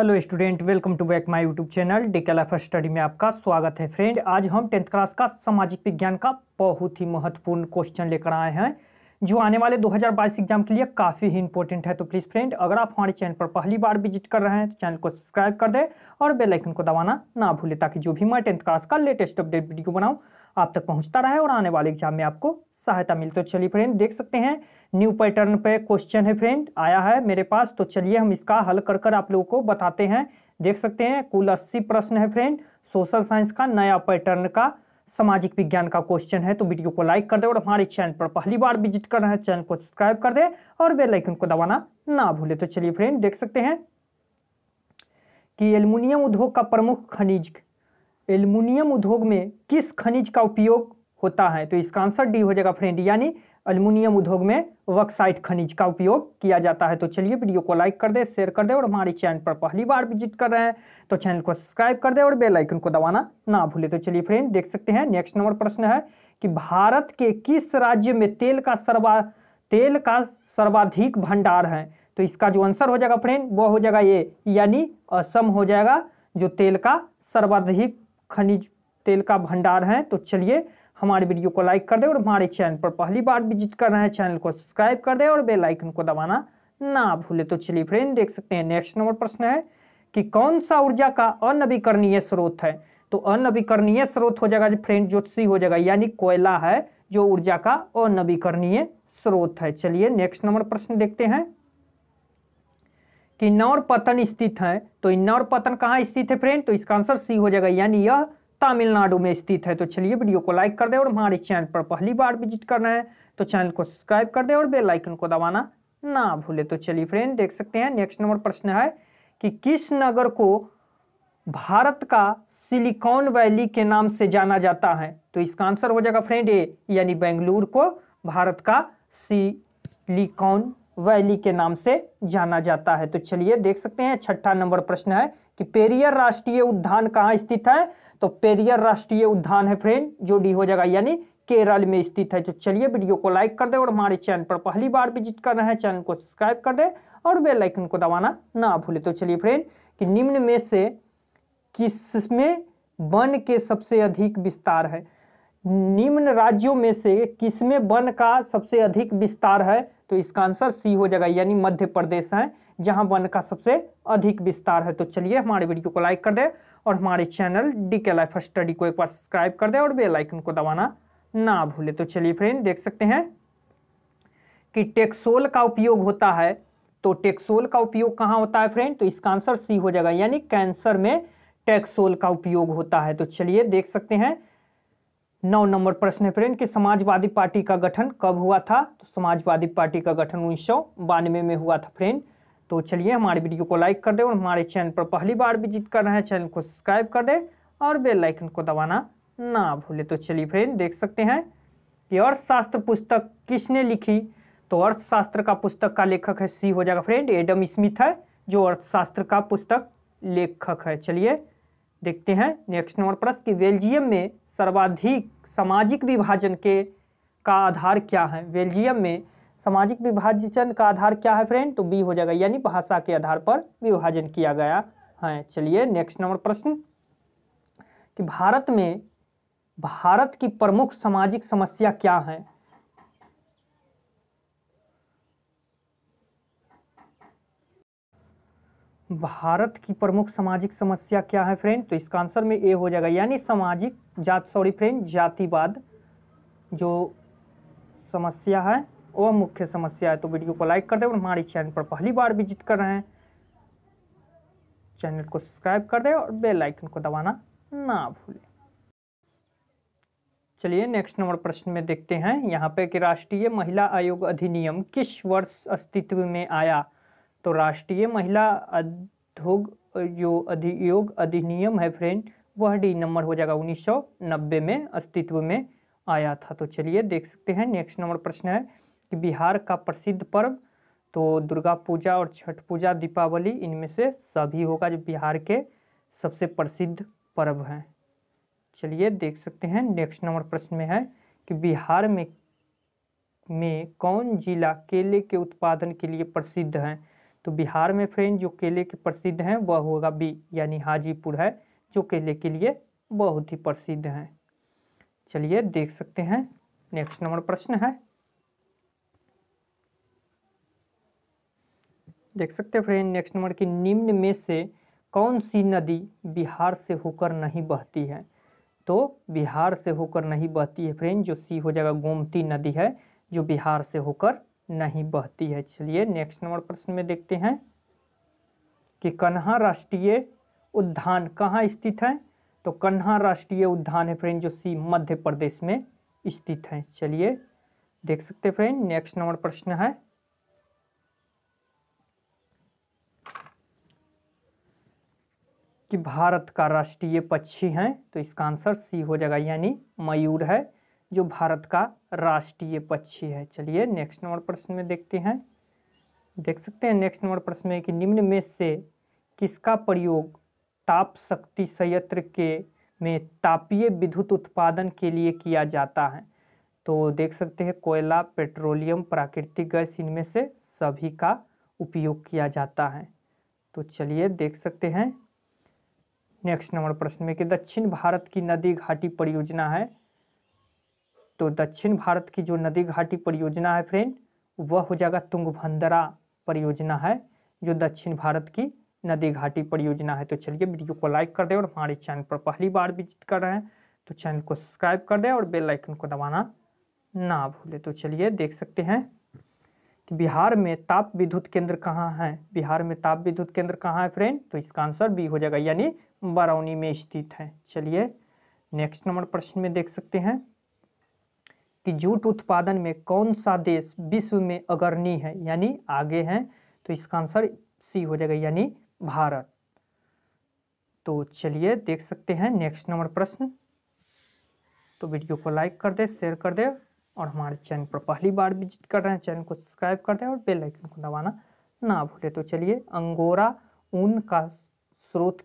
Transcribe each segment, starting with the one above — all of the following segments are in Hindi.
hello student welcome to back my YouTube channel डिकल लाइफ स्टडी में आपका स्वागत है फ्रेंड आज हम टेंथ क्लास का सामाजिक विज्ञान का बहुत ही महत्वपूर्ण क्वेश्चन लेकर आए हैं जो आने वाले 2022 एग्जाम के लिए काफ़ी ही इंपॉर्टेंट है तो प्लीज़ फ्रेंड अगर आप हमारे चैनल पर पहली बार विजिट कर रहे हैं तो चैनल को सब्सक्राइब कर दें और बेलाइकन को दबाना ना भूलें ताकि जो भी मैं टेंथ क्लास का लेटेस्ट अपडेट वीडियो बनाऊँ आप तक पहुँचता रहे और आने वाले एग्जाम में आपको सहायता मिलती तो चलिए फ्रेंड देख सकते हैं न्यू पैटर्न पे क्वेश्चन है फ्रेंड आया है मेरे पास तो चलिए हम इसका हल कर कर आप लोगों को बताते हैं देख सकते हैं कुल अस्सी प्रश्न है फ्रेंड सोशल साइंस का नया पैटर्न का सामाजिक विज्ञान का क्वेश्चन है तो वीडियो को लाइक कर दे और हमारे चैनल पर पहली बार विजिट कर रहे हैं चैनल को सब्सक्राइब कर दे और बेल आइकन को दबाना ना भूले तो चलिए फ्रेंड देख सकते हैं कि एल्युमिनियम उद्योग का प्रमुख खनिज एल्युमिनियम उद्योग में किस खनिज का उपयोग होता है तो इसका आंसर डी हो जाएगा फ्रेंड यानी अल्मोनियम उद्योग में वक्साइट खनिज का उपयोग किया जाता है तो चलिए वीडियो को लाइक कर दे शेयर कर दे और हमारे चैनल पर पहली बार विजिट कर रहे हैं तो चैनल को सब्सक्राइब कर दे और बेल आइकन को दबाना ना भूले तो चलिए फ्रेंड देख सकते हैं नेक्स्ट नंबर प्रश्न है कि भारत के किस राज्य में तेल का सर्वा तेल का सर्वाधिक भंडार है तो इसका जो आंसर हो जाएगा फ्रेंड वो हो जाएगा ये यानी असम हो जाएगा जो तेल का सर्वाधिक खनिज तेल का भंडार है तो चलिए हमारे वीडियो को लाइक कर दे और हमारे चैनल पर पहली बार विजिट कर रहे हैं चैनल को सब्सक्राइब कर दे और बेल आइकन को दबाना ना भूले तो चलिए फ्रेंड देख सकते हैं नेक्स्ट नंबर प्रश्न है कि कौन सा ऊर्जा का अनवीकरणीय स्रोत है तो अनवीकरणीय स्रोत हो जाएगा फ्रेंड जो सी हो जाएगा यानी कोयला है जो ऊर्जा का अनवीकरणीय स्रोत है चलिए नेक्स्ट नंबर प्रश्न देखते हैं कि नौर पतन स्थित है तो इन्नौर पतन कहाँ स्थित है फ्रेंड तो इसका आंसर सी हो जाएगा यानी यह तमिलनाडु में स्थित है तो चलिए वीडियो को लाइक कर दें और हमारे चैनल पर पहली बार विजिट करना है तो चैनल को सब्सक्राइब कर दें और बेल आइकन को दबाना ना भूले तो चलिए फ्रेंड देख सकते हैं नेक्स्ट नंबर प्रश्न है कि किस नगर को भारत का सिलिकॉन वैली के नाम से जाना जाता है तो इसका आंसर हो जाएगा फ्रेंड ए यानी बेंगलुरु को भारत का सिलिकॉन वैली के नाम से जाना जाता है तो चलिए देख सकते हैं छठा नंबर प्रश्न है कि पेरियर राष्ट्रीय उद्यान कहाँ स्थित है तो पेरियर राष्ट्रीय उद्यान है फ्रेंड जो डी हो जाएगा यानी केरल में स्थित है तो चलिए वीडियो को लाइक कर दें और हमारे चैनल पर पहली बार विजिट कर रहे हैं चैनल को सब्सक्राइब कर दें और बेल आइकन को दबाना ना भूलें तो चलिए फ्रेंड कि निम्न में से किस में वन के सबसे अधिक विस्तार है निम्न राज्यों में से किसमें वन का सबसे अधिक विस्तार है तो इसका आंसर सी हो जाएगा यानी मध्य प्रदेश है जहां वन का सबसे अधिक विस्तार है तो चलिए हमारे वीडियो को लाइक कर दे और हमारे channel D K life study को एक बार सब्सक्राइब कर दे और बेलाइकन को दबाना ना भूले तो चलिए फ्रेंड देख सकते हैं कि टेक्सोल का उपयोग होता है तो टेक्सोल का उपयोग कहाँ होता है फ्रेंड तो इसका आंसर सी हो जाएगा यानी कैंसर में टेक्सोल का उपयोग होता है तो चलिए देख सकते हैं नौ नंबर प्रश्न है फ्रेंड कि समाजवादी पार्टी का गठन कब हुआ था तो समाजवादी पार्टी का गठन उन्नीस में हुआ था फ्रेंड तो चलिए हमारे वीडियो को लाइक कर दें और हमारे चैनल पर पहली बार विजिट कर रहे हैं चैनल को सब्सक्राइब कर दें और बेल आइकन को दबाना ना भूले तो चलिए फ्रेंड देख सकते हैं कि अर्थशास्त्र पुस्तक किसने लिखी तो अर्थशास्त्र का पुस्तक का लेखक है सी हो जाएगा फ्रेंड एडम स्मिथ है जो अर्थशास्त्र का पुस्तक लेखक है चलिए देखते हैं नेक्स्ट नंबर प्रश्न कि बेल्जियम में सर्वाधिक सामाजिक विभाजन के का आधार क्या है बेल्जियम में सामाजिक विभाजन का आधार क्या है फ्रेंड तो बी हो जाएगा यानी भाषा के आधार पर विभाजन किया गया है चलिए नेक्स्ट नंबर प्रश्न कि भारत में भारत की प्रमुख सामाजिक समस्या क्या है भारत की प्रमुख सामाजिक समस्या क्या है फ्रेंड तो इसका आंसर में ए हो जाएगा यानी सामाजिक जात सॉरी फ्रेंड जातिवाद जो समस्या है वह मुख्य समस्या है तो वीडियो को लाइक कर दें और हमारे चैनल पर पहली बार विजिट कर रहे हैं चैनल को सब्सक्राइब कर दें और बेल आइकन को दबाना ना भूलें चलिए नेक्स्ट नंबर प्रश्न में देखते हैं यहाँ पे कि राष्ट्रीय महिला आयोग अधिनियम किस वर्ष अस्तित्व में आया तो राष्ट्रीय महिला अधोग जो अधियोग अधिनियम है फ्रेंड वह डी नंबर हो जाएगा 1990 में अस्तित्व में आया था तो चलिए देख सकते हैं नेक्स्ट नंबर प्रश्न है कि बिहार का प्रसिद्ध पर्व तो दुर्गा पूजा और छठ पूजा दीपावली इनमें से सभी होगा जो बिहार के सबसे प्रसिद्ध पर्व हैं चलिए देख सकते हैं नेक्स्ट नंबर प्रश्न में है कि बिहार में में कौन जिला केले के उत्पादन के लिए प्रसिद्ध हैं तो बिहार में फ्रेंड जो केले के प्रसिद्ध हैं वह होगा बी यानी हाजीपुर है जो केले के लिए बहुत ही प्रसिद्ध हैं चलिए देख सकते हैं नेक्स्ट नंबर प्रश्न है देख सकते हैं फ्रेंड नेक्स्ट नंबर की निम्न में से कौन सी नदी बिहार से होकर नहीं बहती है तो बिहार से होकर नहीं बहती है फ्रेंड जो सी हो जाएगा गोमती नदी है जो बिहार से होकर नहीं बहती है चलिए नेक्स्ट नंबर प्रश्न में देखते हैं कि कन्हा राष्ट्रीय उद्यान कहाँ स्थित है तो कन्हा राष्ट्रीय उद्यान है फ्रेंड जो सी मध्य प्रदेश में स्थित है चलिए देख सकते हैं फ्रेंड नेक्स्ट नंबर प्रश्न है कि भारत का राष्ट्रीय पक्षी है तो इसका आंसर सी हो जाएगा यानी मयूर है जो भारत का राष्ट्रीय पक्षी है चलिए नेक्स्ट नंबर प्रश्न में देखते हैं देख सकते हैं नेक्स्ट नंबर प्रश्न में कि निम्न में से किसका प्रयोग ताप शक्ति संयंत्र के में तापीय विद्युत उत्पादन के लिए किया जाता है तो देख सकते हैं कोयला पेट्रोलियम प्राकृतिक गैस इनमें से सभी का उपयोग किया जाता है तो चलिए देख सकते हैं नेक्स्ट नंबर प्रश्न में कि दक्षिण भारत की नदी घाटी परियोजना है तो दक्षिण भारत की जो नदी घाटी परियोजना है फ्रेंड वह हो जाएगा तुंगभंदरा परियोजना है जो दक्षिण भारत की नदी घाटी परियोजना है तो चलिए वीडियो को लाइक कर दें और हमारे चैनल पर पहली बार विजिट कर रहे हैं तो चैनल को सब्सक्राइब कर दें और बेल आइकन को दबाना ना भूलें तो चलिए देख सकते हैं कि बिहार में ताप विद्युत केंद्र कहाँ है बिहार में ताप विद्युत केंद्र कहाँ है फ्रेंड तो इसका आंसर बी हो जाएगा यानी बरौनी में स्थित है चलिए नेक्स्ट नंबर प्रश्न में देख सकते हैं कि जूट उत्पादन में कौन सा देश विश्व में अग्रणी है यानी आगे है तो इसका आंसर सी हो जाएगा यानी भारत तो चलिए देख सकते हैं नेक्स्ट नंबर प्रश्न तो वीडियो को लाइक कर दे शेयर कर दे और हमारे चैनल पर पहली बार विजिट कर रहे हैं चैनल को सब्सक्राइब कर दे और बेल आइकन को दबाना ना भूले तो चलिए अंगोरा ऊन का स्रोत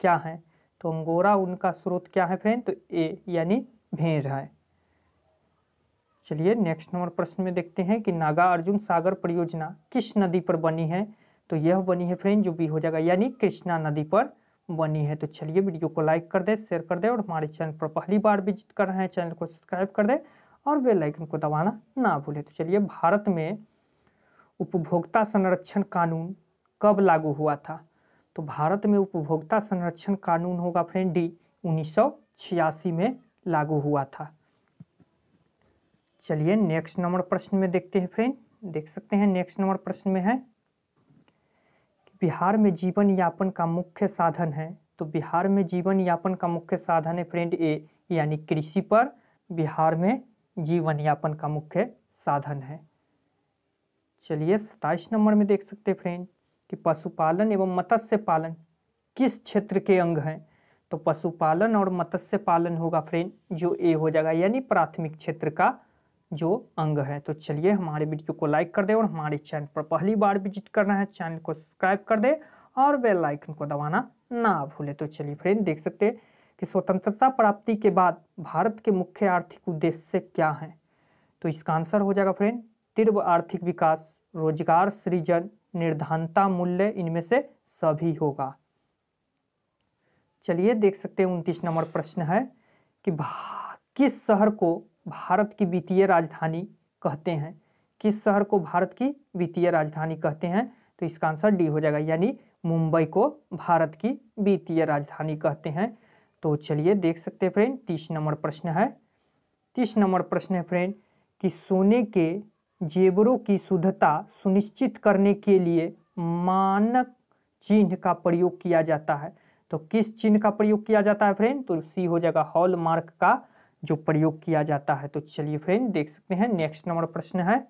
क्या है तो अंगोरा ऊन का स्रोत क्या है फ्रेंड तो ए यानी भेड़ है चलिए नेक्स्ट नंबर प्रश्न में देखते हैं कि नागा अर्जुन सागर परियोजना किस नदी पर बनी है तो यह बनी है फ्रेंड जो भी हो जाएगा यानी कृष्णा नदी पर बनी है तो चलिए वीडियो को लाइक कर दे शेयर कर दे और हमारे चैनल पर पहली बार विजिट कर रहे हैं चैनल को सब्सक्राइब कर दे और बेल आइकन को दबाना ना भूले तो चलिए भारत में उपभोक्ता संरक्षण कानून कब लागू हुआ था तो भारत में उपभोक्ता संरक्षण कानून होगा फ्रेंड डी उन्नीस में लागू हुआ था चलिए नेक्स्ट नंबर प्रश्न में देखते हैं फ्रेंड देख सकते हैं नेक्स्ट नंबर प्रश्न में है बिहार में जीवन यापन का मुख्य साधन है तो बिहार में जीवन यापन का मुख्य साधन है फ्रेंड ए यानी कृषि पर बिहार में जीवन यापन का मुख्य साधन है चलिए सताइस नंबर में देख सकते हैं फ्रेंड कि पशुपालन एवं मत्स्य पालन किस क्षेत्र के अंग हैं तो पशुपालन और मत्स्य पालन होगा फ्रेंड जो ए हो जाएगा यानी प्राथमिक क्षेत्र का जो अंग है तो चलिए हमारे वीडियो को लाइक कर दे और हमारे चैनल पर पहली बार विजिट करना है चैनल को सब्सक्राइब कर दे और बेल आइकन को दबाना ना भूले तो चलिए फ्रेंड देख सकते हैं कि स्वतंत्रता प्राप्ति के बाद भारत के मुख्य आर्थिक उद्देश्य क्या हैं तो इसका आंसर हो जाएगा फ्रेंड तीव्र आर्थिक विकास रोजगार सृजन निर्धानता मूल्य इनमें से सभी होगा चलिए देख सकते हैं उनतीस नंबर प्रश्न है कि किस शहर को भारत की वित्तीय राजधानी कहते हैं किस शहर को भारत की वित्तीय राजधानी कहते हैं तो इसका आंसर डी हो जाएगा यानी मुंबई को भारत की वित्तीय राजधानी कहते हैं तो चलिए देख सकते हैं फ्रेंड तीस नंबर प्रश्न है तीस नंबर प्रश्न है फ्रेंड कि सोने के जेवरों की शुद्धता सुनिश्चित करने के लिए मानक चिन्ह का प्रयोग किया जाता है तो किस चिन्ह का प्रयोग किया जाता है फ्रेंड तो सी हो जाएगा हॉल मार्क का जो प्रयोग किया जाता है तो चलिए फ्रेंड देख सकते हैं नेक्स्ट नंबर प्रश्न है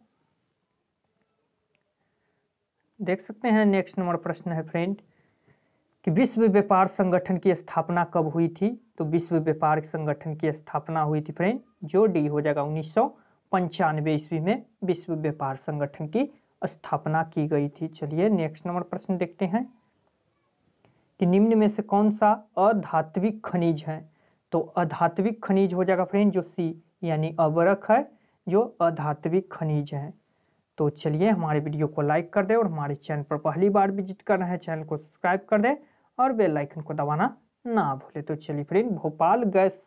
देख सकते हैं नेक्स्ट नंबर प्रश्न है फ्रेंड कि विश्व व्यापार संगठन की स्थापना कब हुई थी तो विश्व व्यापार संगठन की स्थापना हुई थी फ्रेंड जो डी हो जाएगा उन्नीस सौ पंचानवे ईस्वी में विश्व व्यापार संगठन की स्थापना की गई थी चलिए नेक्स्ट नंबर प्रश्न देखते हैं कि निम्न में से कौन सा अधात्विक खनिज है तो अधात्विक खनिज हो जाएगा फ्रेंड जो सी यानी अवरक है जो अधात्विक खनिज है तो चलिए हमारे वीडियो को लाइक कर दें और हमारे चैनल पर पहली बार विजिट कर रहे हैं चैनल को सब्सक्राइब कर दें और बेल आइकन को दबाना ना भूले तो चलिए फ्रेंड भोपाल गैस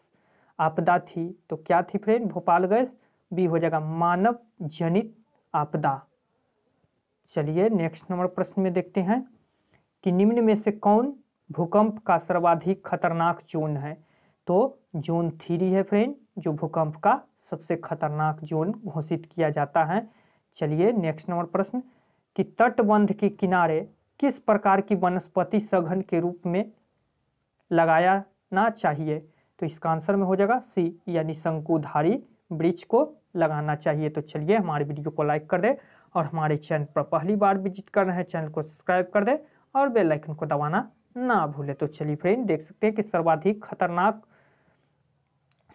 आपदा थी तो क्या थी फ्रेंड भोपाल गैस बी हो जाएगा मानव जनित आपदा चलिए नेक्स्ट नंबर प्रश्न में देखते हैं कि निम्न में से कौन भूकंप का सर्वाधिक खतरनाक जोन है तो जोन थ्री है फ्रेंड जो भूकंप का सबसे खतरनाक जोन घोषित किया जाता है चलिए नेक्स्ट नंबर प्रश्न कि तटबंध के किनारे किस प्रकार की वनस्पति सघन के रूप में लगाया ना चाहिए तो इसका आंसर में हो जाएगा सी यानी शंकुधारी ब्रिज को लगाना चाहिए तो चलिए हमारे वीडियो को लाइक कर दे और हमारे चैनल पर पहली बार विजिट कर रहे हैं चैनल को सब्सक्राइब कर दे और बेल आइकन को दबाना ना भूले तो चलिए फ्रेंड देख सकते हैं कि सर्वाधिक खतरनाक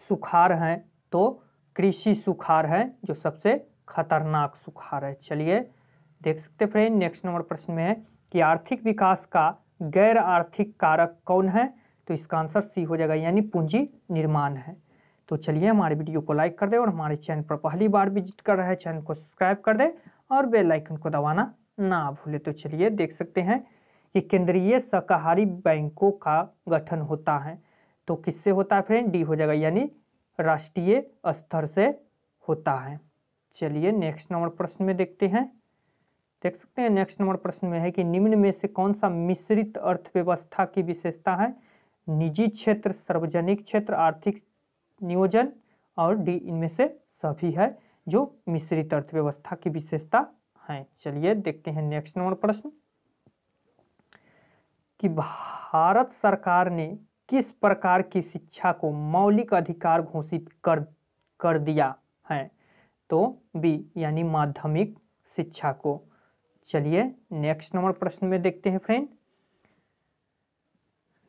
सुखार हैं तो कृषि सुखार है जो सबसे खतरनाक सुखार है चलिए देख सकते फ्रेंड नेक्स्ट नंबर प्रश्न में है कि आर्थिक विकास का गैर आर्थिक कारक कौन है तो इसका आंसर सी हो जाएगा यानी पूंजी निर्माण है तो चलिए हमारे वीडियो को लाइक कर दे और हमारे चैनल पर पहली बार विजिट कर रहे चैनल को सब्सक्राइब कर दे और बेल आइकन को दबाना ना भूले तो चलिए देख सकते हैं कि केंद्रीय शाकाहारी बैंकों का गठन होता है तो किससे होता है फ्रेंड डी हो जाएगा यानी राष्ट्रीय स्तर से होता है चलिए नेक्स्ट नंबर प्रश्न में देखते हैं देख सकते हैं नेक्स्ट नंबर प्रश्न में है कि निम्न में से कौन सा मिश्रित अर्थव्यवस्था की विशेषता है निजी क्षेत्र सार्वजनिक क्षेत्र आर्थिक नियोजन और डी इनमें से सभी है जो मिश्रित अर्थव्यवस्था की विशेषता है चलिए देखते हैं नेक्स्ट नंबर प्रश्न कि भारत सरकार ने किस प्रकार की शिक्षा को मौलिक अधिकार घोषित कर कर दिया है तो बी यानी माध्यमिक शिक्षा को चलिए नेक्स्ट नंबर प्रश्न में देखते हैं फ्रेंड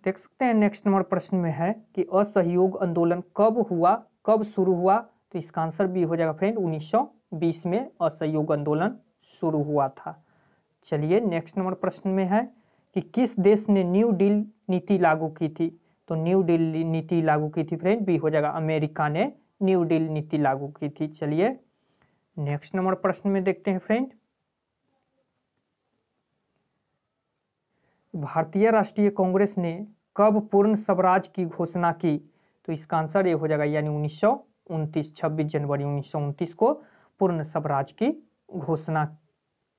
देख सकते हैं नेक्स्ट नंबर प्रश्न में है कि असहयोग आंदोलन कब हुआ कब शुरू हुआ तो इसका आंसर भी हो जाएगा फ्रेंड 1920 में असहयोग आंदोलन शुरू हुआ था चलिए नेक्स्ट नंबर प्रश्न में है कि किस देश ने न्यू डील नीति लागू की थी तो न्यू डील नीति लागू की थी फ्रेंड भी हो जाएगा अमेरिका ने न्यू डील नीति लागू की थी चलिए नेक्स्ट नंबर प्रश्न में देखते हैं फ्रेंड भारतीय राष्ट्रीय कांग्रेस ने कब पूर्ण स्वराज की घोषणा की तो इसका आंसर ये हो जाएगा यानी उन्नीस सौ उनतीस छब्बीस जनवरी उन्नीस को पूर्ण स्वराज की घोषणा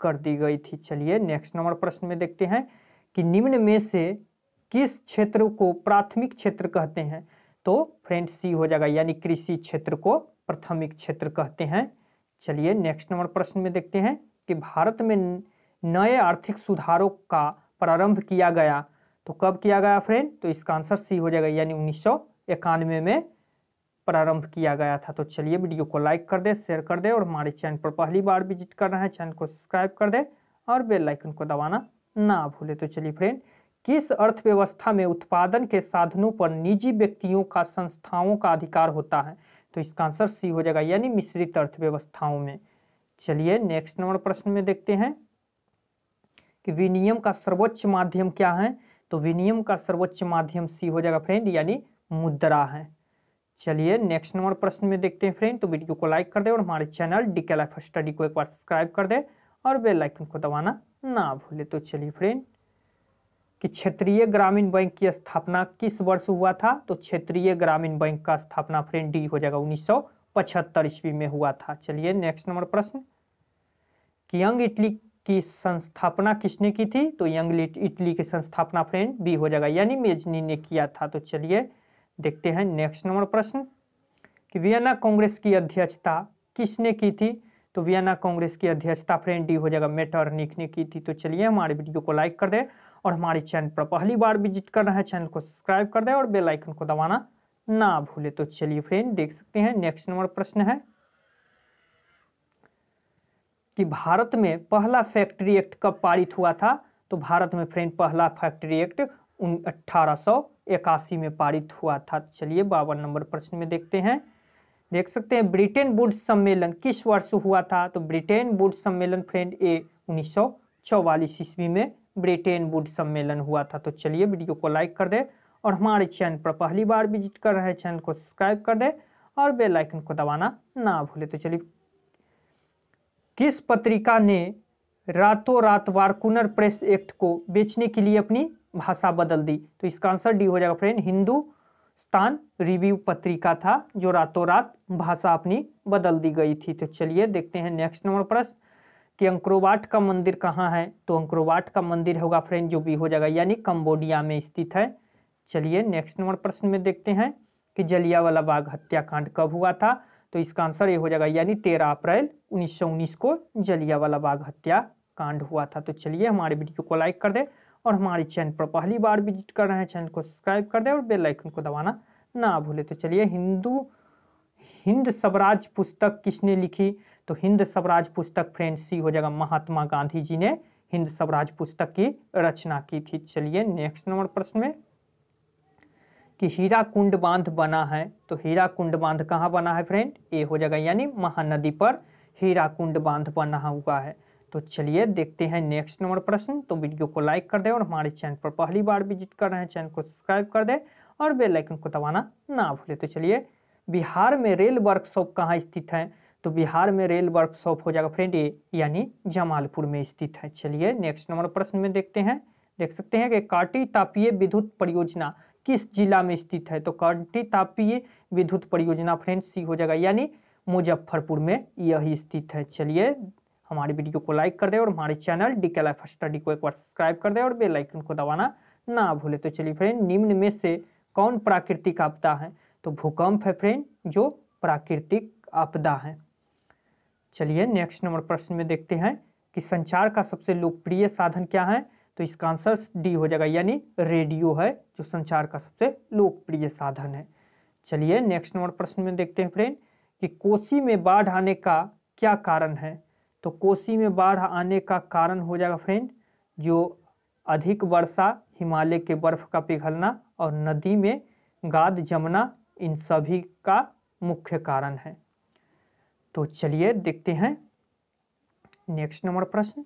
कर दी गई थी चलिए नेक्स्ट नंबर प्रश्न में देखते हैं कि निम्न में से किस क्षेत्र को प्राथमिक क्षेत्र कहते हैं तो फ्रेंड सी हो जाएगा यानी कृषि क्षेत्र को प्राथमिक क्षेत्र कहते हैं चलिए नेक्स्ट नंबर प्रश्न में देखते हैं कि भारत में नए आर्थिक सुधारों का प्रारंभ किया गया तो कब किया गया फ्रेंड तो इसका आंसर सी हो जाएगा यानी उन्नीस में प्रारंभ किया गया था तो चलिए वीडियो को लाइक कर दे शेयर कर दे और हमारे चैनल पर पहली बार विजिट कर रहे हैं चैनल को सब्सक्राइब कर दे और बेल आइकन को दबाना ना भूले तो चलिए फ्रेंड किस अर्थव्यवस्था में उत्पादन के साधनों पर निजी व्यक्तियों का संस्थाओं का अधिकार होता है तो इसका आंसर सी हो जाएगा यानी मिश्रित अर्थव्यवस्थाओं में चलिए नेक्स्ट नंबर प्रश्न में देखते हैं कि विनियम का सर्वोच्च माध्यम क्या है तो विनियम का सर्वोच्च माध्यम सी हो जाएगा फ्रेंड यानी मुद्रा है चलिए नेक्स्ट नंबर प्रश्न में देखते हैं फ्रेंड तो वीडियो को लाइक कर दे और हमारे channel D K life study को एक बार सब्सक्राइब कर दे और बेल आइकन को दबाना ना भूले तो चलिए फ्रेंड कि क्षेत्रीय ग्रामीण बैंक की स्थापना किस वर्ष हुआ था तो क्षेत्रीय ग्रामीण बैंक का स्थापना फ्रेंड डी हो जाएगा उन्नीस ईस्वी में हुआ था चलिए नेक्स्ट नंबर प्रश्न कि यंग इटली की संस्थापना किसने की थी तो यंग इटली की संस्थापना फ्रेंड बी हो जाएगा यानी मेजनी ने किया था तो चलिए देखते हैं नेक्स्ट नंबर प्रश्न कि वियना कांग्रेस की अध्यक्षता किसने की थी तो वियना कांग्रेस की अध्यक्षता फ्रेंड डी हो जाएगा निक ने की थी तो चलिए हमारे वीडियो को लाइक कर दे और हमारे चैनल पर पहली बार विजिट कर रहे हैं चैनल को सब्सक्राइब कर दे और बेलाइकन को दबाना ना भूले तो चलिए फ्रेंड देख सकते हैं नेक्स्ट नंबर प्रश्न है कि भारत में पहला फैक्ट्री एक्ट कब पारित हुआ था तो भारत में फ्रेंड पहला फैक्ट्री एक्ट उन अट्ठारह में पारित हुआ था चलिए बावन नंबर प्रश्न में देखते हैं देख सकते हैं ब्रिटेन बुड्स सम्मेलन किस वर्ष हुआ था तो ब्रिटेन बुड्स सम्मेलन फ्रेंड ए उन्नीस चौवालीस ईस्वी में ब्रिटेन बुड सम्मेलन हुआ था तो चलिए वीडियो को लाइक कर दे और हमारे चैनल पर पहली बार विजिट कर रहे हैं चैनल को सब्सक्राइब कर दे और बेल आइकन को दबाना ना भूले तो चलिए किस पत्रिका ने रातों रात वारकुनर प्रेस एक्ट को बेचने के लिए अपनी भाषा बदल दी तो इसका आंसर डी हो जाएगा फ्रेंड हिंदुस्तान रिव्यू पत्रिका था जो रातों रात भाषा अपनी बदल दी गई थी तो चलिए देखते हैं नेक्स्ट नंबर प्रश्न कि अंक्रोवाट का मंदिर कहाँ है तो अंक्रोवाट का मंदिर होगा फ्रेंड जो भी हो जाएगा यानी कंबोडिया में स्थित है चलिए नेक्स्ट नंबर प्रश्न में देखते हैं कि जलियावाला बाग हत्याकांड कब हुआ था तो इसका आंसर ये हो जाएगा यानी तेरह अप्रैल 1919 को जलियावाला बाग हत्या कांड हुआ था तो चलिए हमारे वीडियो को लाइक कर दे और हमारे चैनल पर पहली बार विजिट कर रहे हैं चैनल को सब्सक्राइब कर दे और बेल आइकन को दबाना ना भूले तो चलिए हिंदू हिंद स्वराज पुस्तक किसने लिखी तो हिंद स्वराज पुस्तक फ्रेंड सी हो जाएगा महात्मा गांधी जी ने हिंद स्वराज पुस्तक की रचना की थी चलिए नेक्स्ट नंबर प्रश्न में कि हीरा कुंड बांध बना है तो हीरा कुंड बांध कहाँ बना है फ्रेंड ए हो जाएगा यानी महानदी पर हीरा कुंड बांध बना हुआ है तो चलिए देखते हैं नेक्स्ट नंबर प्रश्न तो वीडियो को लाइक कर दे और हमारे चैनल पर पहली बार विजिट कर रहे हैं चैनल को सब्सक्राइब कर दे और बेलाइकन को दबाना ना भूले तो चलिए बिहार में रेल वर्कशॉप कहाँ स्थित है तो बिहार में रेल वर्कशॉप हो जाएगा फ्रेंड ये यानी जमालपुर में स्थित है चलिए नेक्स्ट नंबर प्रश्न में देखते हैं देख सकते हैं कि काटी तापीय विद्युत परियोजना किस जिला में स्थित है तो कंटी तापीय विद्युत परियोजना फ्रेंड सी हो जाएगा यानी मुजफ्फरपुर में यही स्थित है चलिए हमारे वीडियो को लाइक कर दे और हमारे channel D K life study को एक बार सब्सक्राइब कर दे और बेल आइकन को दबाना ना भूले तो चलिए फ्रेंड निम्न में से कौन प्राकृतिक आपदा है तो भूकंप है फ्रेंड जो प्राकृतिक आपदा है चलिए नेक्स्ट नंबर प्रश्न में देखते हैं कि संचार का सबसे लोकप्रिय साधन क्या है तो इसका आंसर डी हो जाएगा यानी रेडियो है जो संचार का सबसे लोकप्रिय साधन है चलिए नेक्स्ट नंबर प्रश्न में देखते हैं फ्रेंड कि कोसी में बाढ़ आने का क्या कारण है तो कोसी में बाढ़ आने का कारण हो जाएगा फ्रेंड जो अधिक वर्षा हिमालय के बर्फ का पिघलना और नदी में गाद जमना इन सभी का मुख्य कारण है तो चलिए देखते हैं नेक्स्ट नंबर प्रश्न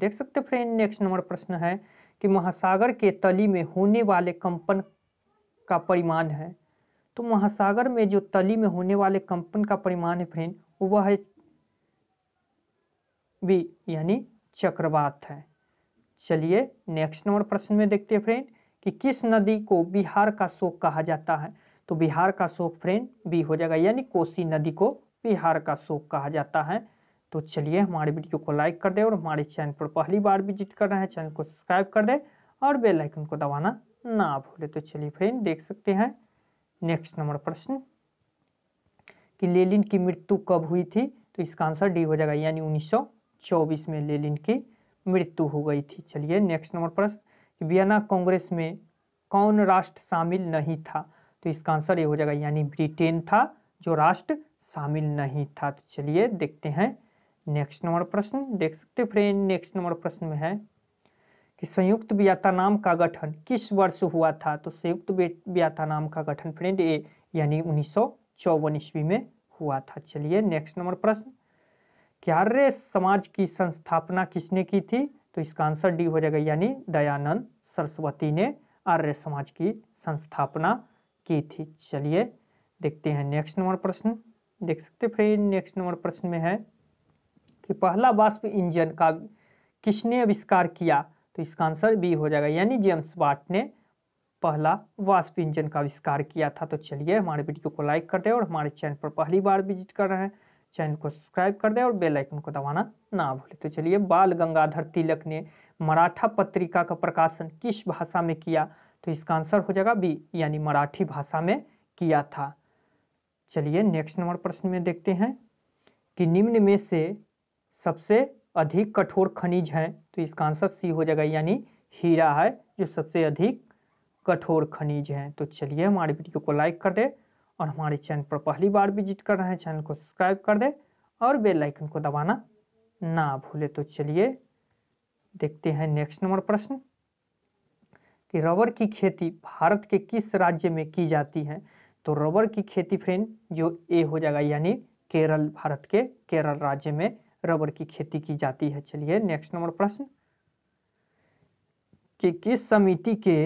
देख सकते फ्रेंड नेक्स्ट नंबर प्रश्न है कि महासागर के तली में होने वाले कंपन का परिमाण है तो महासागर में जो तली में होने वाले कंपन का परिमाण है फ्रेंड वह है बी यानी चक्रवात है चलिए नेक्स्ट नंबर प्रश्न में देखते हैं फ्रेंड कि किस नदी को बिहार का शोक कहा जाता है तो बिहार का शोक फ्रेंड बी हो जाएगा यानी कोसी नदी को बिहार का शोक कहा जाता है तो चलिए हमारे वीडियो को लाइक कर दे और हमारे चैनल पर पहली बार विजिट कर रहे हैं चैनल को सब्सक्राइब कर दे और बेल आइकन को दबाना ना भूले तो चलिए फ्रेंड देख सकते हैं नेक्स्ट नंबर प्रश्न कि लेलिन की मृत्यु कब हुई थी तो इसका आंसर डी हो जाएगा यानी 1924 में लेलिन की मृत्यु हो गई थी चलिए नेक्स्ट नंबर प्रश्न वियना कांग्रेस में कौन राष्ट्र शामिल नहीं था तो इसका आंसर ये हो जाएगा यानी ब्रिटेन था जो राष्ट्र शामिल नहीं था तो चलिए देखते हैं नेक्स्ट नंबर प्रश्न देख सकते फ्रेंड नेक्स्ट नंबर प्रश्न में है कि संयुक्त व्याता नाम का गठन किस वर्ष हुआ था तो संयुक्त व्याता नाम का गठन फ्रेंड ए यानी उन्नीस सौ ईस्वी में हुआ था चलिए नेक्स्ट नंबर प्रश्न कि आर्य समाज की संस्थापना किसने की थी तो इसका आंसर डी हो जाएगा यानी दयानंद सरस्वती ने आर्य समाज की संस्थापना की थी चलिए देखते हैं नेक्स्ट नंबर प्रश्न देख सकते फ्रेंड नेक्स्ट नंबर प्रश्न में है कि पहला वाष्प इंजन का किसने आविष्कार किया तो इसका आंसर बी हो जाएगा यानी जेम्स वाट ने पहला वाष्प इंजन का आविष्कार किया था तो चलिए हमारे वीडियो को लाइक कर दें और हमारे चैनल पर पहली बार विजिट कर रहे हैं चैनल को सब्सक्राइब कर दें और बेल आइकन को दबाना ना भूलें तो चलिए बाल गंगाधर तिलक ने मराठा पत्रिका का प्रकाशन किस भाषा में किया तो इसका आंसर हो जाएगा बी यानी मराठी भाषा में किया था चलिए नेक्स्ट नंबर प्रश्न में देखते हैं कि निम्न में से सबसे अधिक कठोर खनिज है तो इसका आंसर सी हो जाएगा यानी हीरा है जो सबसे अधिक कठोर खनिज है तो चलिए हमारे वीडियो को लाइक कर दे और हमारे चैनल पर पहली बार विजिट कर रहे हैं चैनल को सब्सक्राइब कर दे और बेल आइकन को दबाना ना भूले तो चलिए देखते हैं नेक्स्ट नंबर प्रश्न कि रबर की खेती भारत के किस राज्य में की जाती है तो रबर की खेती फ्रेंड जो ए हो जाएगा यानी केरल भारत के केरल राज्य में रबर की खेती की जाती है चलिए नेक्स्ट नंबर प्रश्न कि किस समिति के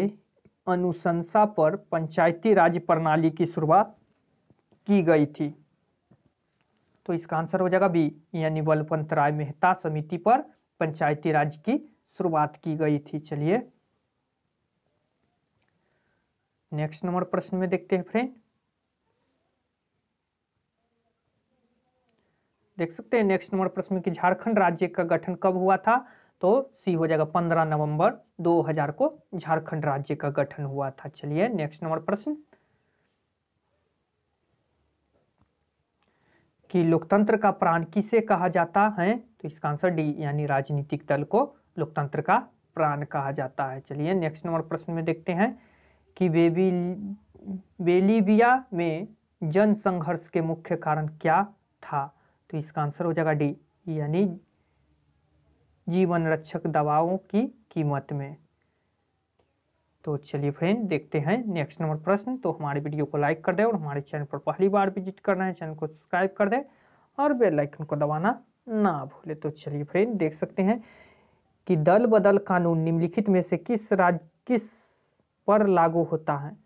अनुशंसा पर पंचायती राज प्रणाली की शुरुआत की गई थी तो इसका आंसर हो जाएगा बी यानी बलवंत राय मेहता समिति पर पंचायती राज की शुरुआत की गई थी चलिए नेक्स्ट नंबर प्रश्न में देखते हैं फ्रेंड देख सकते हैं नेक्स्ट नंबर प्रश्न की झारखंड राज्य का गठन कब हुआ था तो सी हो जाएगा 15 नवंबर 2000 को झारखंड राज्य का गठन हुआ था चलिए नेक्स्ट नंबर प्रश्न कि लोकतंत्र का प्राण किसे कहा जाता है तो इसका आंसर डी यानी राजनीतिक दल को लोकतंत्र का प्राण कहा जाता है चलिए नेक्स्ट नंबर प्रश्न में देखते हैं कि बेबी बेलिबिया में जनसंघर्ष के मुख्य कारण क्या था तो इसका आंसर हो जाएगा डी यानी जीवन रक्षक दवाओं की कीमत में तो चलिए फ्रेंड देखते हैं नेक्स्ट नंबर प्रश्न तो हमारे वीडियो को लाइक कर दें और हमारे चैनल पर पहली बार विजिट करना है चैनल को सब्सक्राइब कर दें और बेल आइकन को दबाना ना भूले तो चलिए फ्रेंड देख सकते हैं कि दल बदल कानून निम्नलिखित में से किस राज्य किस पर लागू होता है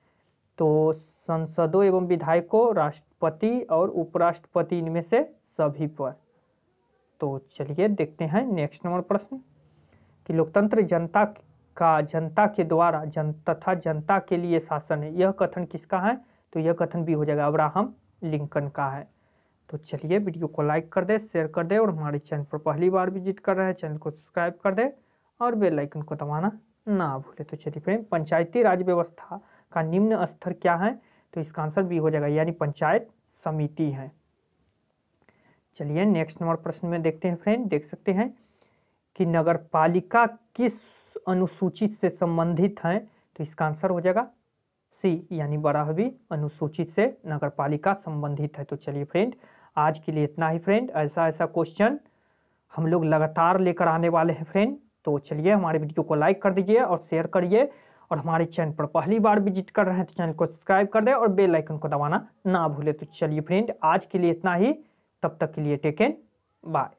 तो संसदों एवं विधायकों राष्ट्रपति और उपराष्ट्रपति इनमें से सभी पर तो चलिए देखते हैं नेक्स्ट नंबर प्रश्न कि लोकतंत्र जनता का जनता के द्वारा जन तथा जनता के लिए शासन है यह कथन किसका है तो यह कथन भी हो जाएगा अब्राहम लिंकन का है तो चलिए वीडियो को लाइक कर दे शेयर कर दे और हमारे चैनल पर पहली बार विजिट कर रहे हैं चैनल को सब्सक्राइब कर दे और बेलाइकन को दबाना ना भूले तो चलिए फिर पंचायती राज व्यवस्था का निम्न स्तर क्या है तो इसका आंसर भी हो जाएगा यानी पंचायत समिति है चलिए नेक्स्ट नंबर प्रश्न में देखते हैं फ्रेंड देख सकते हैं कि नगर पालिका किस अनुसूचित से संबंधित हैं तो इसका आंसर हो जाएगा सी यानी बराहवी अनुसूचित से नगर पालिका संबंधित है तो चलिए फ्रेंड आज के लिए इतना ही फ्रेंड ऐसा ऐसा क्वेश्चन हम लोग लगातार लेकर आने वाले हैं फ्रेंड तो चलिए हमारे वीडियो को लाइक कर दीजिए और शेयर करिए और हमारे चैनल पर पहली बार विजिट कर रहे हैं तो चैनल को सब्सक्राइब कर दें और बेल आइकन को दबाना ना भूलें तो चलिए फ्रेंड आज के लिए इतना ही तब तक के लिए टेकन बाय